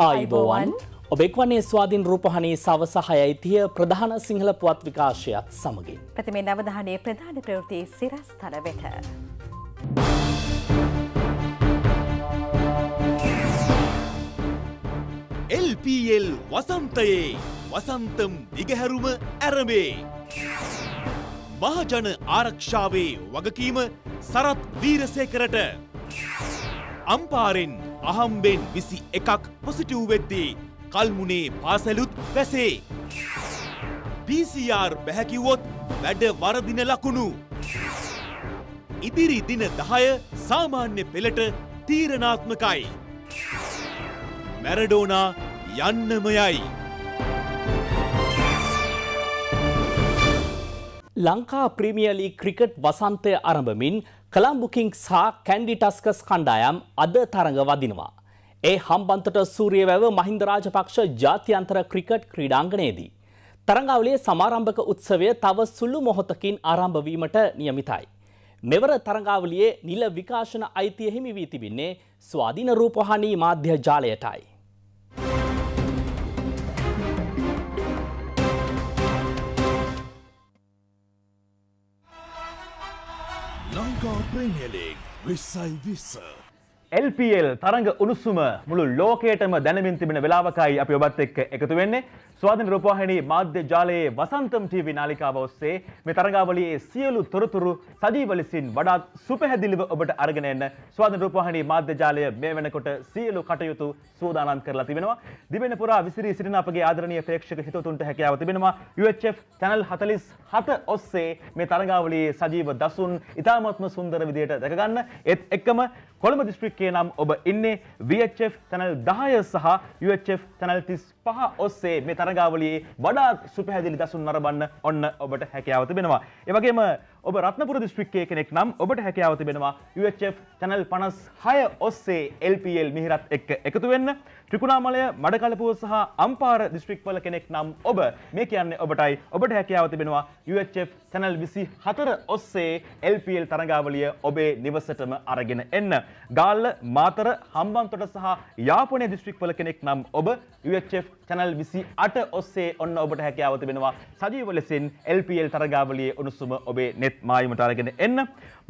ආයිබෝවන් ඔබෙක් වන්නේ ස්වාධීන් රූපහණී සවස හයයිතිය ප්‍රධාන සිංහල පුවත් විකාශයත් සමගින්. ප්‍රතිමේ නවධානය ප්‍රධාන ප්‍රවෘතියේ සිරස් තලවෙට. එල්පල් වසන්තයේ වසන්තම් දිගහැරුම ඇරබේ. මහජන ආරක්ෂාවේ වගකීම සරත් වීරසේකරට. අම්පාරෙන් අහම්බෙන් විසි එකක් පොසිටව් වෙද්දී කල්මුණේ පාසැලුත් වැසේ. PCR බැහැකිවොත් වැඩ වරදින ලකුණු. ඉදිරි දින දහය සාමාන්‍ය පෙළට තීරණාත්මකයි. මැරඩෝනා යන්නමයයි. ලංකා ප්‍රීමියලි ක්‍රිකට් වසන්තය අරඹමින් කළම්බු කිංක්ස් හා කැන්ඩි ටස්කස් කණ්ඩායම් අද තරඟ වදිනවා. ඒ හම්බන්තට සූරිය වැව මහින්ද රාජපක්ෂ ජාත්‍යන්තර ක්‍රිකට් ක්‍රීඩාංගණයේදී. තරඟාවලියේ සමාරම්භක උත්සවය තව සුළු මොහොතකින් ආරම්භ වීමට නියමිතයි. මෙවර තරඟාවලියේ නිල විකාශන අයිතිය හිමි වී තිබෙන්නේ ස්වාධීන රූපවාහිනී මාධ්‍ය ජාලයටයි. Premier League with Sai Visa. LPL තරඟ උණුසුම මුළු ලෝකයටම දැනමින් තිබෙන වෙලාවකයි අපි ඔබත් එක්ක එකතු වෙන්නේ. ස්වාධීන රූපවාහිනී මාධ්‍ය ජාලයේ වසන්තම් TV නාලිකාව ඔස්සේ මේ තරඟාවලියේ සියලු තොරතුරු සජීව ලෙසින් වඩාත් සුපැහැදිලිව ඔබට අරගෙන එන්න ස්වාධීන රූපවාහිනී මාධ්‍ය ජාලය මේ වෙනකොට සියලු කටයුතු සූදානම් කරලා තිබෙනවා. දිවෙන පුරා විසිරී සිටින අපගේ ආදරණීය ප්‍රේක්ෂක හිතවතුන්ට හැකියාව තිබෙනවා UHF channel 47 ඔස්සේ මේ තරඟාවලියේ සජීව දසුන් ඉතාමත්ම සුන්දර විදියට දැක ගන්න. ඒත් එක්කම කොළඹ දිස්ත්‍රික්කයේ කියනම් ඔබ ඉන්නේ VHF තැනල් දාය සහ UHF තැනල් තිස් පහ ඔස්සේ මේ තරගාවලියේ වඩාත් සුපහැදිලි දසුන් නරබන්න ඔන්න ඔබට හැකියාව තිබෙනවා. ඒ වගේම ඔබ රත්නපුර දිස්ත්‍රික්කයේ කෙනෙක් නම් ඔබට හැකියාව තිබෙනවා UHF තැනල් 56 ඔස්සේ LPL මිහිරත් එක්ක එකතු වෙන්න. ත්‍රිකුණාමලය මඩකලපුව සහ අම්පාර දිස්ත්‍රික්වල කෙනෙක් නම් ඔබ මේ කියන්නේ ඔබටයි ඔබට හැකියාව තිබෙනවා UHF සැනල් 24 ඔස්සේ LPL තරඟාවලිය ඔබේ නිවසටම අරගෙන එන්න. ගාල්ල, මාතර, හම්බන්තොට සහ යාපනයේ දිස්ත්‍රික්වල කෙනෙක් නම් ඔබ UHF සැනල් 28 ඔස්සේ ඔන්න ඔබට හැකියාව තිබෙනවා සජීව ලෙසින් LPL තරඟාවලියේ උණුසුම ඔබේ net මායිමට අරගෙන එන්න.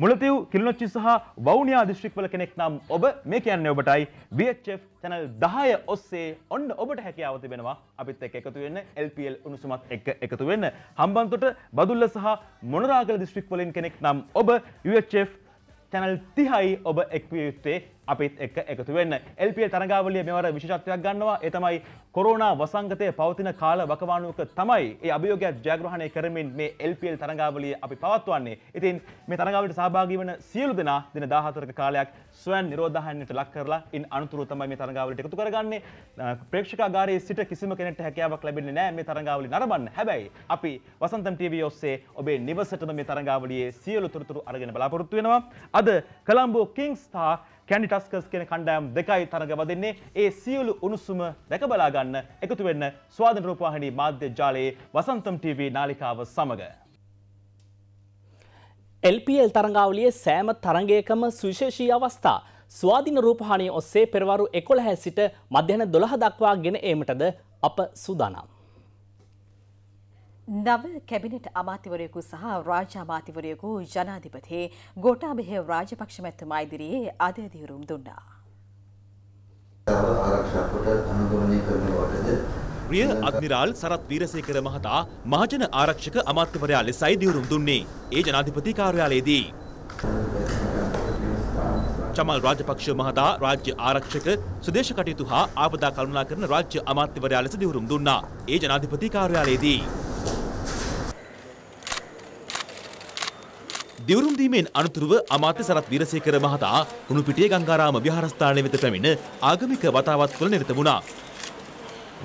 මුලතිව්, කිලිනොච්චි සහ වවුනියා දිස්ත්‍රික්වල කෙනෙක් නම් ඔබ මේ කියන්නේ ඔබටයි VHF සැනල් 10 ඔය ඔස්සේ ඔන්න ඔබට හැකියාව තිබෙනවා අපිත් එක් එකතු වෙන්න LPL උණුසුමත් එක්ක එකතු වෙන්න. හම්බන්තොට බදුල්ල සහ මොනරාගල දිස්ත්‍රික් වලින් කෙනෙක් නම් ඔබ UHF channel 30යි ඔබ එක්විය යුත්තේ අපිත් එක් එකතු වෙන්න එල්පිය තරගාවලිය මෙවර විශෂත්වයක් ගන්නවා එතමයි කොරෝනා වසංගතය පවතින කාල වකවානුවක තමයි ඒ අභියෝගයක් ජයග්‍රහණය කරමින් මේ එල්පල් තරගාවලිය අපි පවත්වන්නේ ඉතින් මේ තරගාවට සභාගී වන සියලු දෙනා දින දාහතරක කාලයක් ස්වයන් නිරෝධහන්නට ලක් කරලා ඉන් අනතුරු තමයි මේ තරගාවලට එකතු කරගන්නේ ප්‍රේක්ෂකාගාරයේ සිට කිසිම කෙනෙක්ට හැකියාවක් ලැබෙන්නේ නැහැ මේ තරගාවලිය නරඹන්න හැබැයි අපි වසන්තම් ටීවී ඔස්සේ ඔබේ නිවසටම මේ තරගාවලියේ සියලු තොරතුරු අරගෙන බලාපොරොත්තු වෙනවා අද කොලම්බෝ කිංස් සහ කැනි ටස්කස් කෙන කණ්ඩෑම් දෙකයි තරග වදන්නේ ඒ සියලු උණුසුම දැකබලා ගන්න එකතු වෙන්න ස්වාධන රූපවාහිනී මාධ්‍ය ජාලයේ වසන්තම් TV නාලිකාව සමඟ. එල්පල් තරංගාවලිය සෑම තරගයකම සුවිශේෂී අවස්ථා ස්වාධින රූපහානය ඔස්සේ පෙරවරු එකොළ හැ සිට මධ්‍යන දොළහ දක්වා ගෙන ඒමටද අප සුදානම්. නව කැබිනට් අමාතිවරයෙකු සහ රාජ්‍ය අමාතිවරයෙකු ජනාධිපති ගෝටාභය රාජපක්ෂ මැතිතුමා ඉදිරියේ අද දිවුරුම් දුන්නා. රිය අග්නිරාල් සරත් වීරසේකර මහතා මහජන ආරක්ෂක අමාත්‍යවරයා ලෙසයි දිවුරුම් දුන්නේ ඒ ජනාධිපති කාර්යාලයේදී. චමල් රාජපක්ෂ මහතා රාජ්‍ය ආරක්ෂක සුදේශ කටයුතු හා ආපදා කල්පනා කරන රාජ්‍ය අමාත්‍යවරයා ලෙස දිවුරුම් දුන්නා ඒ ජනාධිපති කාර්යාලයේදී. දිවුරුම් දීමෙන් අනතුරුව අමාත්‍ය සරත් වීරසේකර මහතා කුණුපිටිය ගංගාරාම විහාරස්ථානය වෙත පැමිණ ආගමික වතාවත් තුළ නිරත වුණා.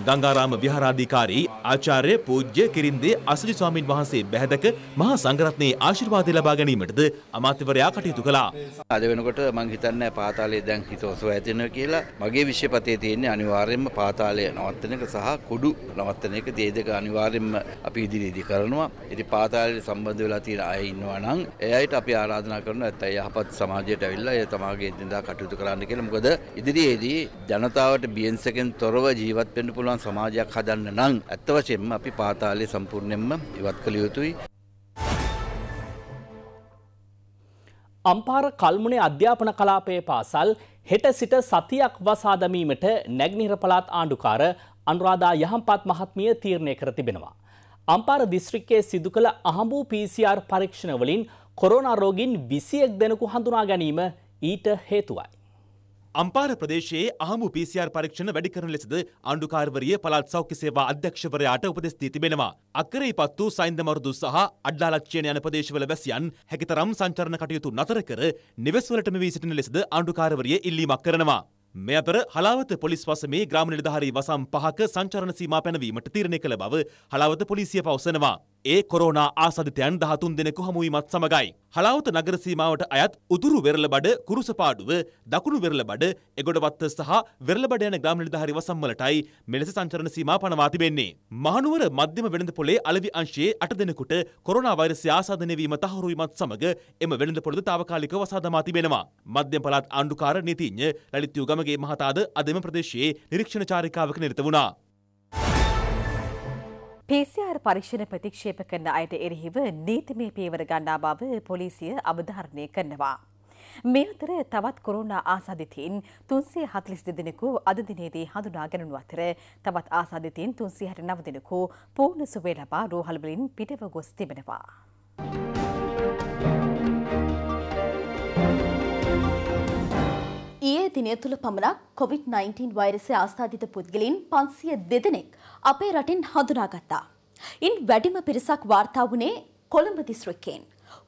ගංගාරාම විහාරාධිකාරී ආචාර්ය පූජ්‍ය කිරින්දේ අසජි ස්වාමින් වහන්සේ බැහැදක මහා සංඝරත්නයේ ආශිර්වාදය ලබා ගැනීමටද අමාත්‍යවරයා කටයුතු කළා. අද වෙනකොට මම හිතන්නේ පාතාලේ දැන් හිත ඔසව ඇතිනවා කියලා. මගේ විශ්වපතේ තියෙන්නේ අනිවාර්යයෙන්ම පාතාලය නවත්තන එක සහ කුඩු නවත්තන එක දේ දෙක අනිවාර්යයෙන්ම අපි ඉදිරියේදී කරනවා. ඉතින් පාතාලේ සම්බන්ධ වෙලා තියෙන අය ඉන්නවා නම් ඒ අයට අපි ආරාධනා කරනවා ඇත්තයි යහපත් සමාජයට ඇවිල්ලා ඒ තමාගේ ඉදින්දා කටයුතු කරන්න කියලා. මොකද ඉදිරියේදී ජනතාවට බියන්සකෙන් තොරව ජීවත් වෙන්න පුළුවන් පුළුවන් සමාජයක් හදන්න නම් ඇත්ත වශයෙන්ම අපි පාතාලේ සම්පූර්ණයෙන්ම ඉවත් කළ යුතුයි. අම්පාර කල්මුණේ අධ්‍යාපන කලාපයේ පාසල් හෙට සිට සතියක් වසා දැමීමට නැග්නිහිර පළාත් ආණ්ඩුකාර අනුරාධා යහම්පත් මහත්මිය තීරණය කර තිබෙනවා. අම්පාර දිස්ත්‍රික්කයේ සිදු කළ අහඹූ PCR පරීක්ෂණවලින් කොරෝනා රෝගීන් 21 දෙනෙකු හඳුනා ගැනීම ඊට හේතුවයි. අම්පාර ප්‍රදේශයේ අහමු PCR පරීක්ෂණ වැඩි කරන ලෙසද ආණ්ඩුකාරවරිය පළාත් සෞඛ්‍ය සේවා අධ්‍යක්ෂවරයාට උපදෙස් දී තිබෙනවා. අක්කරේපත් වූ සයින්දමරුදු සහ අඩ්ඩාලක්ෂණ යන ප්‍රදේශවල වැසියන් හැකිතරම් සංචරණ කටයුතු නතර කර නිවෙස්වලට මෙවී සිටින ලෙසද ආණ්ඩුකාරවරිය ඉල්ලීමක් කරනවා. මේ අතර හලාවත පොලිස් වසමේ ග්‍රාම නිලධාරී වසම් පහක සංචරණ සීමා පැනවීමට තීරණය කළ බව හලාවත පොලිසිය පවසනවා. ඒ කොරෝනා ආසාධිතයන් 13 දෙනෙකු හමු වීමත් සමගයි. හලාවත නගර සීමාවට අයත් උතුරු වෙරළබඩ, කුරුසපාඩුව, දකුණු වෙරළබඩ, එගොඩවත්ත සහ වෙරළබඩ යන ග්‍රාම නිලධාරි වසම්වලටයි මෙලෙස සංචරණ සීමා පනවා තිබෙන්නේ. මහනුවර මධ්‍යම වෙළඳ පොලේ අලවි අංශයේ 8 දෙනෙකුට කොරෝනා වෛරසය ආසාදනය වීම තහවුරු වීමත් සමග එම වෙළඳ පොළද తాවකාලිකව සාදමා තිබෙනවා. මධ්‍යම පළාත් ආණ්ඩුකාර නීතිඥ ලලිත් යුගමගේ මහතාද අදම ප්‍රදේශයේ නිරීක්ෂණ චාරිකාවක නිරත වුණා. PCR පරීක්ෂණ ප්‍රතික්ෂේප කරන අයට එරෙහිව නීතිමය පියවර ගන්නා බව පොලිසිය අවධාරණය කරනවා. මේ අතර තවත් කොරෝනා ආසාදිතයින් 342 දෙනෙකු අද දිනේදී හඳුනාගැනුණු අතර තවත් ආසාදිතයින් 369 දෙනෙකු පූර්ණ සුවය ලබා රෝහල් වලින් පිටව ගොස් තිබෙනවා. මේ දිනය තුළ පමණක් කොවිD-19 වෛරසය ආස්ථාධිත පුද්ගලයින් 500 දෙදෙනෙක් අපේ රටින් හඳුනාගත්තා. ඉන් වැඩිම පිරිසක් වාර්තා වුණේ කොළඹ දිස්ත්‍රික්කයෙන්.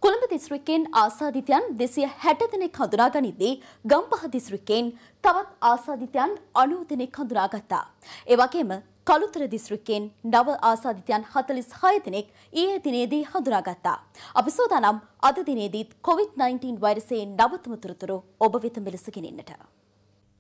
කොළඹ දිස්ත්‍රික්කයෙන් ආසාධිතයන් 260 දෙනෙක් හඳුනාගනිද්දී ගම්පහ දිස්ත්‍රික්කයෙන් තවත් ආසාධිතයන් 90 දෙනෙක් හඳුනාගත්තා. ඒ වගේම කළුතර දිස්ත්‍රික්කයෙන් නව ආසාධිතයන් 46 දෙනෙක් ඊයේ දිනේදී හඳුනාගත්තා. අපි සූදානම් අද දිනේදීත් COVID-19 වෛරසයේ නවතම තොරතුරු ඔබ වෙත මෙලෙස ගෙනෙන්නට.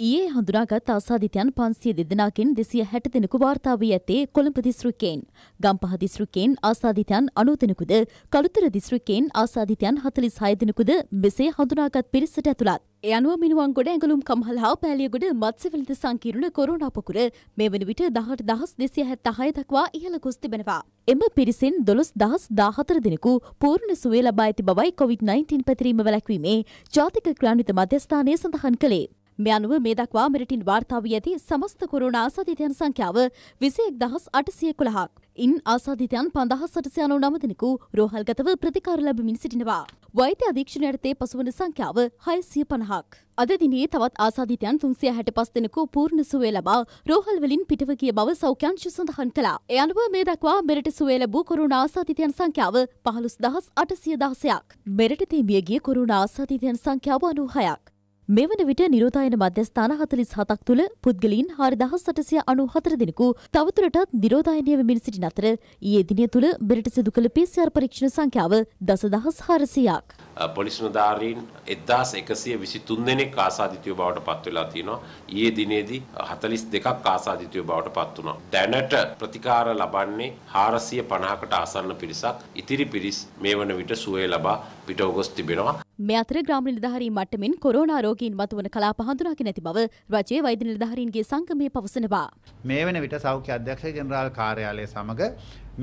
ඊයේ හඳුනාගත් ආසාධිතයන් පන්සිය දෙදෙනකින් දෙසිය හැට දෙනෙකු වාර්තා වී ඇත්තේ කොළඹ දිස්ත්‍රික්කයෙන්. ගම්පහ දිස්ත්‍රික්කයෙන් ආසාධිතයන් අනූ දෙනෙකුද කළුතර දිස්ත්‍රික්කයෙන් ආසාධිතයන් හතලිස් හය දෙනෙකුද මෙසේ හඳුනාගත් පිරිසට ඇතුළත්. ඒ අනුව මිනුවන් ගොඩ ඇඟලුම් කම්හල් හා පෑලියගොඩ මත්ස්‍යවලද සංකීර්ණ කොරෝනා පොකුර මේ වන විට දහට දහස් දෙසිය හැත්ත හය දක්වා ඉහළ ගොස් තිබෙනවා. එම පිරිසෙන් දොළොස් දහස් දාහතර දෙනෙකු පූර්ණ සුවේ ලබා ඇති බවයි කොවිD-19 පැතිරීම වැළැක්වීමේ ජාතික ක්‍රාණිත මධ්‍යස්ථානය සඳහන් කළේ. මේ අනුව මේ දක්වා මෙරටින් වාර්තා වී ඇති සමස්ත කොරෝනා ආසාදිතයන් සංඛ්‍යාව 21612ක්. ඉන් ආසාදිතයන් 5899 දෙනෙකු රෝහල්ගතව ප්‍රතිකාර ලැබමින් සිටිනවා. වෛද්‍ය අධීක්ෂණය යටතේ පසුවන සංඛ්‍යාව 650ක්. අද දිනේ තවත් ආසාදිතයන් 365 දෙනෙකු පූර්ණ සුවය ලබා රෝහල් වලින් පිටව ගිය බව සෞඛ්‍යාංශ සඳහන් කළා. ඒ අනුව මේ දක්වා මෙරට සුවය ලැබූ කොරෝනා ආසාදිතයන් සංඛ්‍යාව 15816ක්. මෙරට තේමිය ගිය කොරෝනා ආසාදිතයන් සංඛ්‍යාව 96ක්. මෙවන විට නිරෝධායන මධ්‍යස්ථාන හතලිස් හතක් තුළ පුද්ගලින් හරිදහ සටසය අනු හතර දෙනෙකු තවතුරටත් නිරෝධායනය වෙමින් සිටින අතර ඒ දිනය තුළ බෙරට සිදු කළ පිසිR පරීක්ෂණ සංඛ්‍යාව දසදහස් හාරසියක්. පොලිස් නිලධාරීන් 1123 දෙනෙක් ආසාදිතයෝ බවට පත් වෙලා තියෙනවා. ඊයේ දිනේදී 42ක් ආසාදිතයෝ බවට පත් වුණා. දැනට ප්‍රතිකාර ලබන්නේ 450කට ආසන්න පිරිසක්. ඉතිරි පිරිස් මේ වන විට සුවය ලබා පිටව ගොස් තිබෙනවා. මේ අතර ග්‍රාම නිලධාරීන් මට්ටමින් කොරෝනා රෝගීන් මතුවන කලාප හඳුනාගෙන නැති බව රජයේ වෛද්‍ය නිලධාරීන්ගේ සංගමය පවසනවා. මේ වන විට සෞඛ්‍ය අධ්‍යක්ෂ ජෙනරාල් කාර්යාලය සමග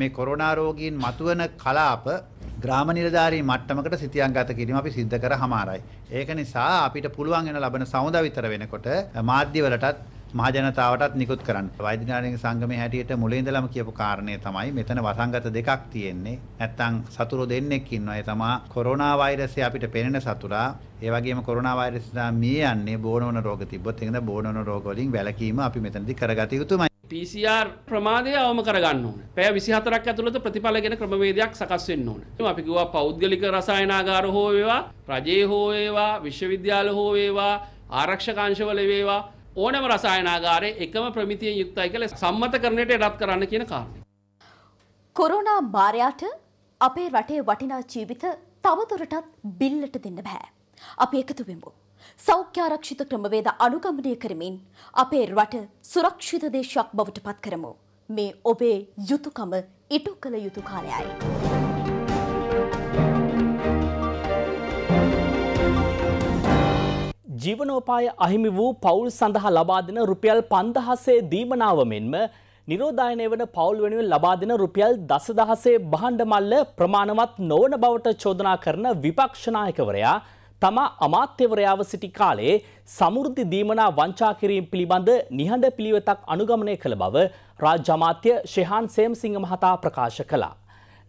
මේ කොරෝනා රෝගීන් මතුවන කලාප ග්‍රාම නිලධාරී මට්ටමකට සිතියන්ගත කිරීම අපි සිද්ධ කරහමාරයි. ඒක නිසා අපිට පුළුවන් වෙන ලබන සමුදා විතර වෙනකොට මාධ්‍යවලටත් මහජනතාවටත් නිකුත් කරන්න. වෛද්‍යනාලික සංගමේ හැටියට මුලින් ඉඳලම කියපු කාරණේ තමයි මෙතන වසංගත දෙකක් තියෙන්නේ. නැත්තම් සතුරු දෙන්නෙක් ඉන්නවා. ඒ තමා කොරෝනා වෛරසය අපිට පෙනෙන සතුරා. ඒ වගේම කොරෝනා වෛරසය නිසා මිය යන්නේ බෝනෝන රෝග තිබ්බොත් ඒකද බෝනෝන රෝග වලින් වැළකීම අපි මෙතනදී කරගත යුතුමයි. PCR ප්‍රමාදය අවම කරගන්න ඕන. පැය 24ක් ඇතුළත ප්‍රතිඵල ගැන ක්‍රමවේදයක් සකස් වෙන්න ඕන. අපි කිව්වා පෞද්ගලික රසායනාගාර හෝ වේවා, රජයේ හෝ වේවා, විශ්වවිද්‍යාල හෝ වේවා, ආරක්ෂක අංශවල වේවා ඕනම රසායනාගාරයේ එකම ප්‍රමිතියෙන් යුක්තයි කියලා සම්මතකරණයට යටත් කරන්න කියන කාරණේ. කොරෝනා මාරයට අපේ රටේ වටිනා ජීවිත තවදුරටත් බිල්ලට දෙන්න බෑ. අපි එකතු වෙමු. සෞඛ්‍යාරක්ෂිත ක්‍රමවේද අනුගමනය කරමින් අපේ රට සුරක්ෂිත දේශයක් බවට පත් කරමු. මේ ඔබේ යුතුයකම ඉටු කළ යුතු කාලයයි. ජීවනෝපාය අහිමි වූ පවුල් සඳහා ලබා දෙන රුපියල් 5000ේ දීමනාව මෙන්ම නිරෝධායනය වන පවුල් වෙනුවෙන් ලබා දෙන රුපියල් 10000ේ භාණ්ඩ මල්ල ප්‍රමාණවත් නොවන බවට චෝදනා කරන විපක්ෂ නායකවරයා තමා අමාත්‍යවරයාව සිටි කාලේ සමෘද්ධි දීමනා වංචා කිරීම පිළිබඳ නිහඬ පිළිවෙතක් අනුගමනය කළ බව රාජ්‍ය අමාත්‍ය ශෙහාන් සේම්සිංහ මහතා ප්‍රකාශ කළා.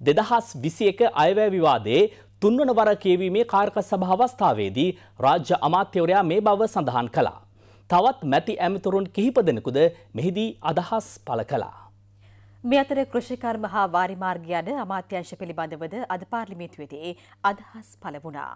දෙදහස් විසි එක අයවැය විවාදයේ තුන්වන වර කියවීමේ කාර්ක සභ අවස්ථාවේදී රාජ්‍ය අමාත්‍යවරයා මේ බව සඳහන් කළා. තවත් මැති ඇමතුරුන් කිහිප දෙනෙකුද මෙහිදී අදහස් පළ කළා. මේ අතර කෘෂිකර්ම හා වාරිමාර්ග යන අමාත්‍යංශ පිළිබඳවද අද පාර්ලිමේන්තුවේදී අදහස් පළ වුණා.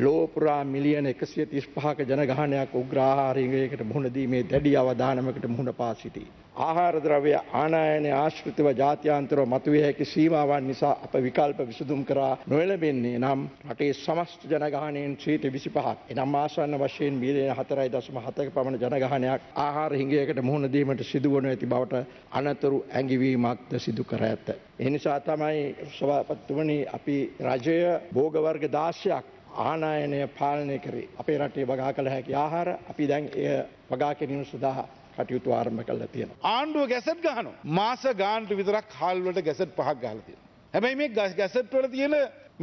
ලෝපුරා මිලියන 135ක ජනගහනයක් උග්‍රාහාරයකට මුහුණ දීමේ දැඩි අවධානමකට මුහුණ පා සිටී. ආහාර ද්‍රව්‍ය ආනයනය ආශ්‍රිතව ජාත්‍යන්තරව මතුවේ හැකි සීමාවන් නිසා අප විකල්ප විසඳුම් කරා නොලැබෙන්නේ නම් රටේ සමස්ත ජනගහණයෙන් 125ක් එනම් ආසන්න වශයෙන් මිලියන 4.7ක පමණ ජනගහනයක් ආහාර හිඟයකට මුහුණ දීමට සිදුවනු ඇති බවට අනතුරු ඇඟවීමක්ද සිදු කර ඇත. එනිසා තමයි සභාපතිතුමනි අපි රජය භෝග වර්ග 16ක් ආනායනය පාලනය කරේ. අපේ රටේ වගා කළ හැකි ආහාර අපි දැන් එය වගා කිරීම සඳහා කටයුතු ආරම්භ කළා තියෙනවා. ආණ්ඩුව ගැසට් ගහනවා. මාස ගානට විතරක් හාල් වලට ගැසට් පහක් ගහලා තියෙනවා. හැබැයි මේ ගැසට් වල තියෙන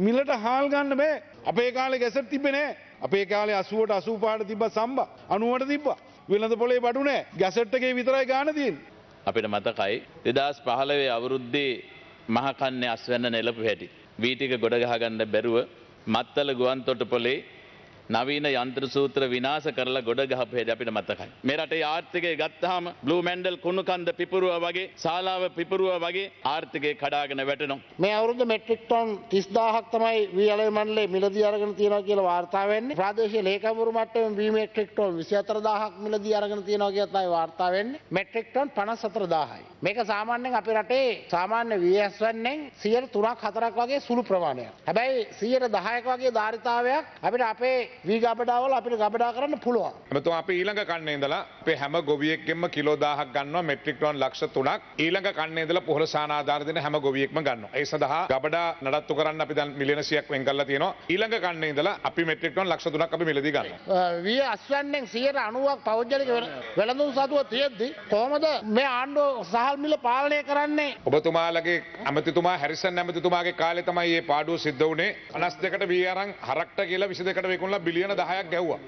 මිලට හාල් ගන්න බෑ. අපේ කාලේ ගැසට් තිබ්බේ නෑ. අපේ කාලේ 80ට 85ට තිබ්බ සම්බ 90ට තිබ්බා. වෙළඳ පොලේ බඩු නෑ. ගැසට් එකේ විතරයි ගාන තියෙන්නේ. අපිට මතකයි 2015 අවුරුද්දේ මහකන්නේ අස්වැන්න නෙලපු හැටි. වීටික ගොඩ ගහ ගන්න බැරුව මත්තල ගුවන් තොටුපොලේ නවීන යන්ත්‍ර සූත්‍ර විනාශ කරලා ගොඩ ගහපු හැටි අපිට මතකයි. මේ රටේ ආර්ථිකය ගත්තාම බ්ලූ මැන්ඩල් කුණු කන්ද පිපුරුවා වගේ, ශාලාව පිපුරුවා වගේ ආර්ථිකය කඩාගෙන වැටෙනවා. මේ අවුරුද්ද මෙට්‍රික් ටන් 30000ක් තමයි වීලේ මණ්ඩලේ මිලදී අරගෙන තියනවා කියලා වාර්තා වෙන්නේ. ප්‍රාදේශීය ලේකම්වරු මට්ටමේ වී මෙට්‍රික් ටන් 24000ක් මිලදී අරගෙන තියනවා කියලා තමයි වාර්තා වෙන්නේ. මෙට්‍රික් ටන් 54000යි. මේක සාමාන්‍යයෙන් අපේ රටේ සාමාන්‍ය VS වන්නේ 100 3ක් 4ක් වගේ සුළු ප්‍රමාණයක්. හැබැයි 110ක් වගේ ධාරිතාවයක් අපිට අපේ වීගබඩාවල අපිට ගබඩා කරන්න පුළුවන්. මෙතුමා අපි ඊළඟ කන්නේ ඉඳලා අපේ හැම ගොවියෙක්ගෙම කිලෝ 1000ක් ගන්නවා මෙට්‍රික් ටන් ලක්ෂ 3ක් ඊළඟ කන්නේ ඉඳලා පොහොර සානාධාර දෙන හැම ගොවියෙක්ම ගන්නවා. ඒ සඳහා ගබඩා නඩත්තු කරන්න අපි දැන් මිලියන 100ක් වෙන් කරලා තියෙනවා. ඊළඟ කන්නේ ඉඳලා අපි මෙට්‍රික් ටන් ලක්ෂ 3ක් අපි මිලදී ගන්නවා. විය අස්වැන්නෙන් 90ක් පෞද්ගලික වෙළඳුන් සතුව තියෙද්දි කොහොමද මේ ආණ්ඩුව සහල් මිල පාලනය කරන්නේ? ඔබතුමාලගේ ඇමතිතුමා හැරිසන් ඇමතිතුමාගේ කාලේ තමයි මේ පාඩුව සිද්ධ වුණේ. 52කට වී අරන් හරක්ට කියලා 22කට වේකුණලා බිලියන දහයක් ගැව්වා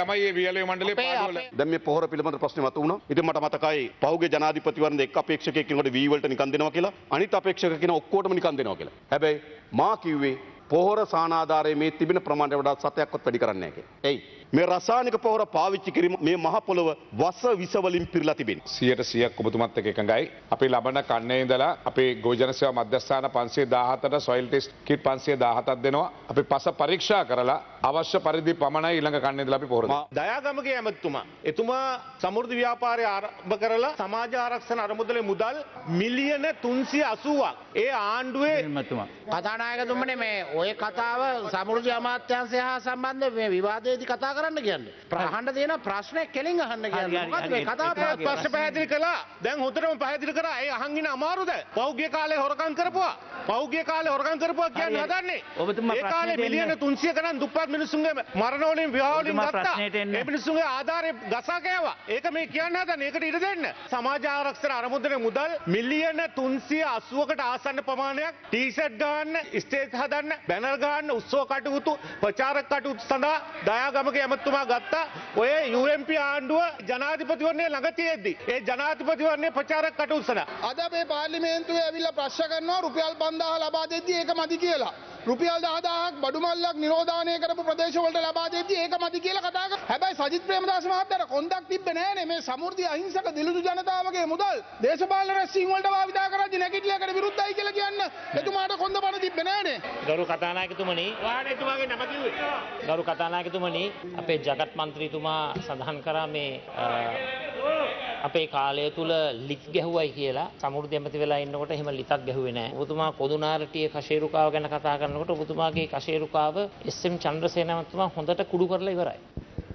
තමයි ඒ වියලේ මණ්ඩලේ පාඩුවල දැන් මේ පොහොර පිළිබඳ ප්‍රශ්නේ මතු වුණා ඉතින් මට මතකයි පහුගිය ජනාධිපතිවරණ එක් අපේක්ෂකයෙක් කෙනෙකුට වී වලට නිකන් දෙනවා කියලා අනිත් අපේක්ෂක කෙනා ඔක්කොටම නිකන් දෙනවා කියලා හැබැයි මා කිව්වේ පොහොර සානාධාරයේ මේ තිබෙන ප්‍රමාණයට වඩා සතයක්වත් වැඩි කරන්නේ නැහැ කියලා එයි මේ රසායනික පොහොර පාවිච්චි කිරීම මේ මහ පොළව වස විස වලින් පිරලා තිබෙනවා. 100%ක් ඔබතුමත් එක්ක එකඟයි. අපි ලබන කන්නේ ඉඳලා අපේ ගෝජන සේවා මධ්‍යස්ථාන 514ට සොයිල් ටෙස්ට් කිට් 517ක් දෙනවා. අපි පස පරීක්ෂා කරලා අවශ්‍ය පරිදි පමණයි ඊළඟ කන්නේ ඉඳලා අපි පොහොර දෙනවා. දයාගමගේ ඇමතුමා එතුමා සමෘද්ධි ව්‍යාපාරය ආරම්භ කරලා සමාජ ආරක්ෂණ අරමුදලේ මුදල් මිලියන 380ක්. ඒ ආණ්ඩුවේ ඇමතුමා. කතානායකතුමනේ මේ ওই කතාව සමෘද්ධි අමාත්‍යාංශය හා සම්බන්ධ මේ විවාදයේදී කතා කරන්න කියන්න ප්‍රහන්න දෙන ප්‍රශ්නයක් කෙලින් අහන්න කියන්න කතා පස්ස පැදිලි කලා දැන් හොතරම පැදිලි කර ඒ අහන්ගෙන අමාරුද පෞග්‍ය කාලය හොරකන් කරපවා පෞග්‍ය කාලය හොරකන් කරපවා කියන්න හදන්නේ ඔබතුමා කාලේ මිලියන 300 ගණන් දුප්පත් මිනිසුන්ගේ මරණවලින් විවාහවලින් ගත්තා ඒ මිනිසුන්ගේ ආධාරය ගසා කෑවා ඒක මේ කියන්න හදන්නේ ඒකට ඉඩ දෙන්න සමාජ ආරක්ෂක අරමුදලේ මුදල් මිලියන 380කට ආසන්න ප්‍රමාණයක් ටී-ෂර්ට් ගන්න ස්ටේජ් හදන්න බැනර් ගන්න උත්සව කටයුතු ප්‍රචාරක කටයුතු සඳහා දයාගමක යම ඇමතුමා ගත්තා ඔය යුරම්පි ආණ්ඩුව ජනාධිපතිවන්නේ ළඟතියෙද්දි. ඒ ජනාධිපතිවන්නේ ප්‍රචාරක් කටඋත්සන. අද මේ පාර්ලිමේන්තුව ඇවිල්ල ප්‍රශ්න කරනවා රුපියල් පන්දාහ ලබා දෙද්දි ඒක මදි කියලා. රුපියල් දහදාහක් බඩුමල්ලක් නිරෝධානය කරපු ප්‍රදේශවලට ලබා දෙද්දී ඒක මදි කියලා කතා කරා. හැබැයි සජිත් ප්‍රේමදාස මහත්තයාට කොන්දක් තිබ්බේ නෑනේ මේ සමෘද්ධි අහිංසක දිලිදු ජනතාවගේ මුදල් දේශපාලන රැස්වීම් වලට භාවිතා කරද්දී නැගිටලකට විරුද්ධයි කියලා කියන්න එතුමාට කොන්ද බඩ තිබ්බේ නෑනේ. ගරු කතානායකතුමනි, වාහනේතුමාගේ නම කිව්වේ. ගරු කතානායකතුමනි, අපේ ජගත් මන්ත්‍රීතුමා සඳහන් කරා මේ අපේ කාලය තුල ලිත් ගැහුවයි කියලා සමෘද්ධි ඇමති වෙලා ඉන්නකොට එහෙම ලිතක් ගැහුවේ නැහැ. ඔබතුමා කොදුනාරටියේ කශේරුකාව ගැන කතා කරනකොට ඔබතුමාගේ කශේරුකාව එස්.එම්. චන්ද්‍රසේන මහත්මයා හොඳට කුඩු කරලා ඉවරයි.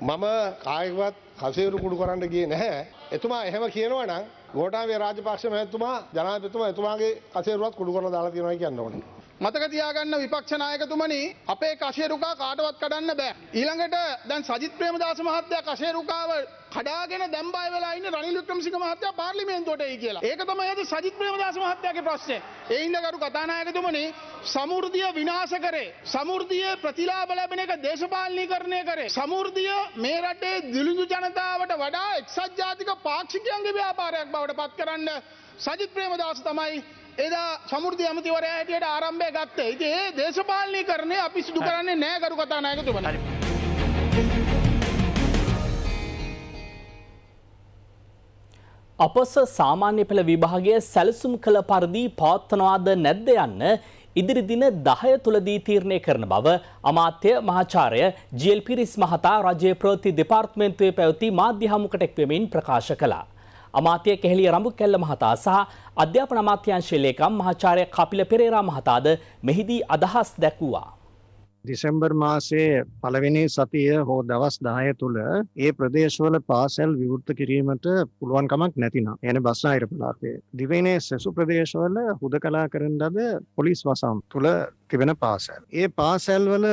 මම කායවත් කශේරු කුඩු කරන්න ගියේ නැහැ. එතුමා එහෙම කියනවා නම් ගෝඨාභය රාජපක්ෂ මහත්මයා ජනාධිපතිතුමා එතුමාගේ කශේරුවත් කුඩු කරලා දාලා තියෙනවා කියන්න ඕනේ. මතක තියාගන්න විපක්ෂ නායකතුමනි අපේ කෂේරුකා කාටවත් කඩන්න බෑ. ඊළඟට දැන් සජිත් ප්‍රේමදාස මහත්තයා කෂේරුකාව කඩාගෙන දැම්බයි වෙලා ඉන්න රනිල් වික්‍රමසිංහ මහත්තයා පාර්ලිමේන්තුවට එයි කියලා. ඒක තමයි අද සජිත් ප්‍රේමදාස මහත්තයාගේ ප්‍රශ්නේ. ඒ හින්දා ගරු කතානායකතුමනි සමෘද්ධිය විනාශ කරේ. සමෘද්ධිය ප්‍රතිලාභ ලැබෙන එක දේශපාලනීකරණය කරේ. සමෘද්ධිය මේ රටේ දිලිඳු ජනතාවට වඩා එක්සත් ජාතික පාක්ෂිකයන්ගේ ව්‍යාපාරයක් බවට පත් කරන්න සජිත් ප්‍රේමදාස තමයි එදා සමෘති ඇමතිවරයා ඇටියට ආරම්භය ගත්තේ ඉති ඒ දේශපාලනය කරනය අපි සිදු කරන්නේ නෑකරු කතා නායකතුමන. අපස සාමාන්‍ය පෙළ විභාගය සැලසුම් කළ පරිදි පවත්වනවාද නැද්ද යන්න ඉදිරි දින 10 තුලදී තීරණය කරන බව අමාත්‍ය මහාචාර්ය ජීඑල් පිරිස් මහතා රජයේ ප්‍රවෘත්ති දෙපාර්තමේන්තුවේ පැවති මාධ්‍ය හමුකට එක්වෙමින් ප්‍රකාශ කළා. අමාත්‍ය කෙහෙලිය රඹු කැල්ල මහතා සහ අධ්‍යාපන අමාත්‍යංශයේ ලේකම් මහාචාර්ය කපිල පෙරේරා මහතාද මෙහිදී අදහස් දැක්වුවා. දිසැම්බර් මාසේ පළවෙනි සතිය හෝ දවස් දාය තුළ ඒ ප්‍රදේශවල පාසැල් විවෘත කිරීමට පුළුවන්කමක් නැතිනම් එන බස් අයිරපලාපේ දිවයිනේ සැසු ප්‍රදේශවල හුද කලා කරන ලද පොලිස් වසම් තුළ තිබෙන පාසැල්. ඒ පාසැල්වල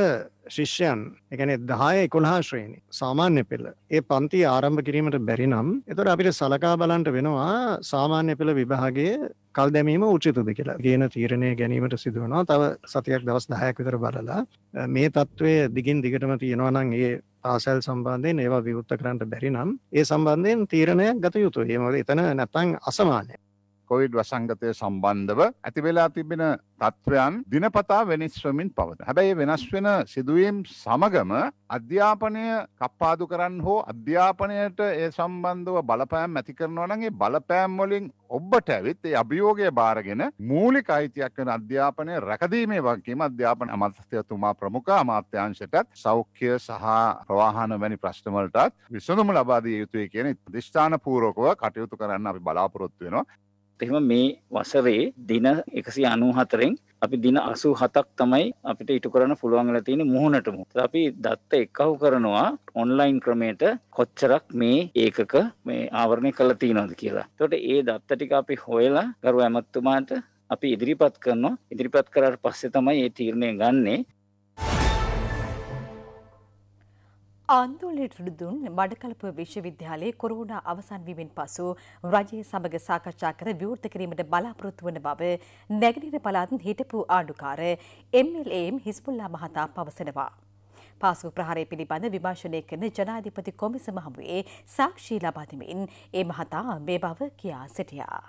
ශිෂ්‍යයන් එකනේ දහය එකොළහා ශ්‍රේණි සාමාන්‍ය පෙළ ඒ පන්ති ආරම්භ කිරීමට බැරි නම් එතොට අපිට සලකා බලන්ට වෙනවා සාමාන්‍ය පෙළ විභාගේ කල් දැමීම උචිතද කියලා කියන තීරණය ගැනීමට සිදුවනවා තව සතියක් දවස් දහයක් විතර බලලා මේ තත්ත්වය දිගින් දිගටම තියෙනවනං ඒ පාසැල් සම්බන්ධයෙන් ඒවා විවෘත්ත කරන්නට බැරි නම් ඒ සම්බන්ධයෙන් තීරණයක් ගත යුතු ඒමද එතන නැතං අසමානය කොවිඩ් වසංගතය සම්බන්ධව ඇතිවෙලා තිබෙන තත්ත්වයන් දිනපතා වෙනස්වමින් පවත. හැබැයි වෙනස් වෙන සිදුවීම් සමගම අධ්‍යාපනය කප්පාදු කරන්න හෝ අධ්‍යාපනයට ඒ සම්බන්ධව බලපෑම් ඇති කරනවනගේ බලපෑම්වලින් ඔබට ඇවිත් ඒ අභියෝගය බාරගෙන මූලික අයිතියක් වන අධ්‍යාපනය රැකදීමේ වගේම අධ්‍යාපන අමත්‍යතුමා ප්‍රමුඛ අමාත්‍යංශටත් සෞඛ්‍ය සහ ප්‍රවාහන වැනි ප්‍රශ්නවලටත් විසඳුම ලබාදිය යුතුය කියන දිෂ්ඨාන පූරෝකව කටයුතු කරන්න අපි බලාපොරොත්තු වෙනවා එහෙම මේ වසරේ දින එකසි අනුහතරෙන් අපි දින අසු හතක් තමයි අපිට ඉටු කරන පුළුවන්ල තියෙන මුහුණටම අපි දත්ත එක්කහු කරනවා ඔන්ලයින් ක්‍රමයට කොච්චරක් මේ ඒකක මේ ආවරණය කළ තියනොද කියලා තොට ඒ දත්ත ටික අපි හොයලා ගරු ඇමත්තුමාට අපි ඉදිරිපත් කරනවා ඉදිරිපත් කරට පස්සේ තමයි ඒ තීරණය ගන්නේ ආන්දෝලනයට දුන් මඩකලපුව විශ්වවිද්‍යාලයේ කොරෝනා අවසන් වීමෙන් පසු රජය සමග සාකච්ඡා කර විවෘත කිරීමට බලාපොරොත්තු වන බව නැගෙනහිර පළාත් හිටපු ආණ්ඩුකාර එම්.එල්.ඒම් හිස්බුල්ලා මහතා පවසනවා. පාසු ප්‍රහාරය පිළිබඳ විමර්ශනය කරන ජනාධිපති කොමිසම හමුවේ සාක්ෂි ලබා දෙමින් ඒ මහතා මේ බව කියා සිටියා.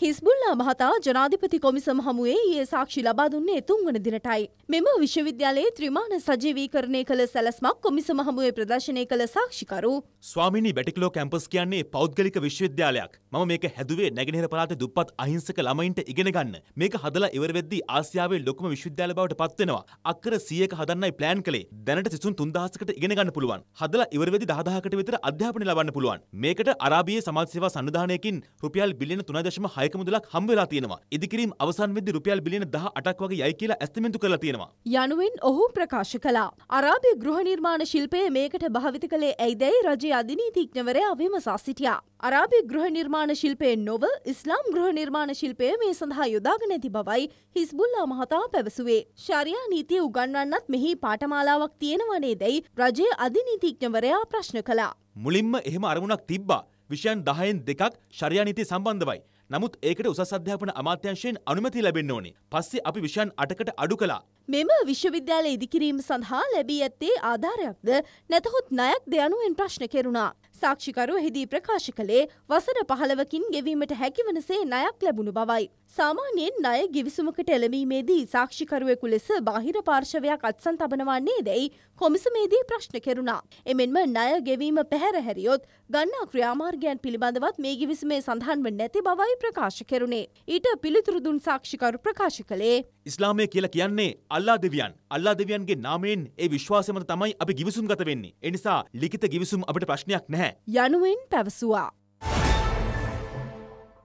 හිස්බුල්ලා මහතා ජනාධිපති කොමිසම හමුවේ ඒ සාක්ෂි ලබා දුන්නේ තුන්වන දිනටයි. මෙම විශ්වවිද්‍යාලයේ ත්‍රිමාණ සජීවීකරණය කළ සැලස්මක් කොමිසම හමුවේ ප්‍රදර්ශනය කළ සාක්ෂිකරු. ස්වාමිනී බැටික්ලෝ කැම්පස් කියන්නේ පෞද්ගලික විශ්වවිද්‍යාලයක්. මම මේක හැදුවේ නැගෙනහිර පළාතේ දුප්පත් අහිංසක ළමයින්ට ඉගෙන ගන්න. මේක හදලා ඉවර වෙද්දී ආසියාවේ ලොකුම විශ්වවිද්‍යාලය බවට පත් වෙනවා. අක්කර 100ක හදන්නයි ප්ලෑන් කළේ. දැනට සිසුන් 3000කට ඉගෙන ගන්න පුළුවන්. හදලා ඉවර වෙද්දී 10000කට විතර අධ්‍යාපනය ලබන්න පුළුවන්. මේකට අරාබියේ සමාජ සේවා සංවිධානයකින් රුපියල් බිලියන 3.6 යයික මුදලක් හම්බ වෙලා තියෙනවා. ඉදිකිරීම අවසන් වෙද්දී රුපියල් බිලියන 18ක් වගේ යයි කියලා ඇස්තමෙන්තු කරලා තියෙනවා. යනුවෙන් ඔහු ප්‍රකාශ කළා. අරාබි ගෘහ නිර්මාණ ශිල්පය මේකට භාවිත කළේ ඇයිදැයි රජයේ අධිනීතිඥවරයා විමසා සිටියා. අරාබි ගෘහ නිර්මාණ ශිල්පය නොව ඉස්ලාම් ගෘහ නිර්මාණ ශිල්පය මේ සඳහා යොදාගෙන ඇති බවයි හිස්බුල්ලා මහතා පැවසුවේ. ශරියා නීතිය උගන්වන්නත් මෙහි පාඨමාලාවක් තියෙනවනේ දැයි රජයේ අධිනීතිඥවරයා ප්‍රශ්න කළා. මුලින්ම එහෙම අරමුණක් තිබ්බා. විෂයන් 10න් දෙකක් ශරියා නීතිය සම්බන්ධවයි. නමුත් ඒකට උසස් අධ්‍යාපන අමාත්‍යංශයෙන් අනුමැති ලැබෙන්න ඕනේ. පස්සේ අපි විෂයන් 8කට අඩු කළා. මෙම විශ්වවිද්‍යාල ඉදිකිරීම සඳහා ලැබී ඇත්තේ ආධාරයක්ද නැතහොත් ණයක්ද යනුවෙන් ප්‍රශ්න කෙරුණා. සාක්ෂිකරු එහිදී ප්‍රකාශ කළේ වසර පහළවකින් ගෙවීමට හැකිවනසේ ණයක් ලැබුණු බවයි. සාමාන්‍යයෙන් ණය ගිවිසුමකට එළඹීමේදී සාක්ෂිකරුවෙකු ලෙස බාහිර පාර්ශවයක් අත්සන් තබනවන්නේ දැයි කොමිසමේදී ප්‍රශ්න කෙරුණා. එමෙන්ම ණය ගෙවීම පැහැරහැරියොත් ගන්නා ක්‍රියාමාර්ගයන් පිළිබඳවත් මේ ගිවිසුමේ සඳහන්ව නැති බවයි ප්‍රකාශ කෙරුණේ. ඊට පිළිතුරු දුන් සාක්ෂිකරු ප්‍රකාශ කළේ ඉස්ලාමය කියලා කියන්නේ අල්ලා දෙවියන් අල්ලා දෙවියන්ගේ නාමයෙන් ඒ විශ්වාසය මත තමයි අපි ගිවිසුම් ගත වෙන්නේ. ඒ නිසා ලිඛිත ගිවිසුම් අපිට ප්‍රශ්නයක් නැහැ. යනුවෙන් පැවසුවා.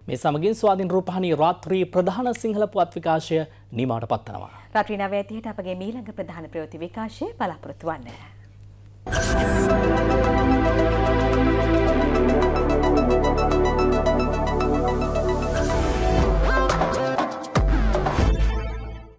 මේ සමගින් ස්වාධීන් රූපහණී රාත්‍රී ප්‍රධාන සිංහල පුවත් විකාශය නිමාට පත්වනවා. රාත්‍රී නවය ඇතියට අපගේ මීළඟ ප්‍රධාන ප්‍රයෝති විකාශය බලාපොරොත්තු වන්න. Thank you.